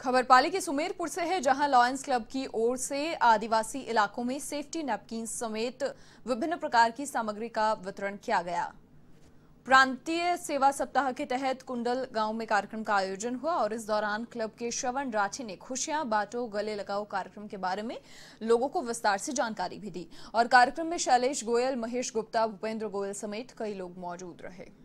खबर पाली के सुमेरपुर से है जहां लॉयंस क्लब की ओर से आदिवासी इलाकों में सेफ्टी नैपकिन समेत विभिन्न प्रकार की सामग्री का वितरण किया गया प्रांतीय सेवा सप्ताह के तहत कुंडल गांव में कार्यक्रम का आयोजन हुआ और इस दौरान क्लब के श्रवण राठी ने खुशियां बांटो गले लगाओ कार्यक्रम के बारे में लोगों को विस्तार से जानकारी भी दी और कार्यक्रम में शैलेश गोयल महेश गुप्ता भूपेंद्र गोयल समेत कई लोग मौजूद रहे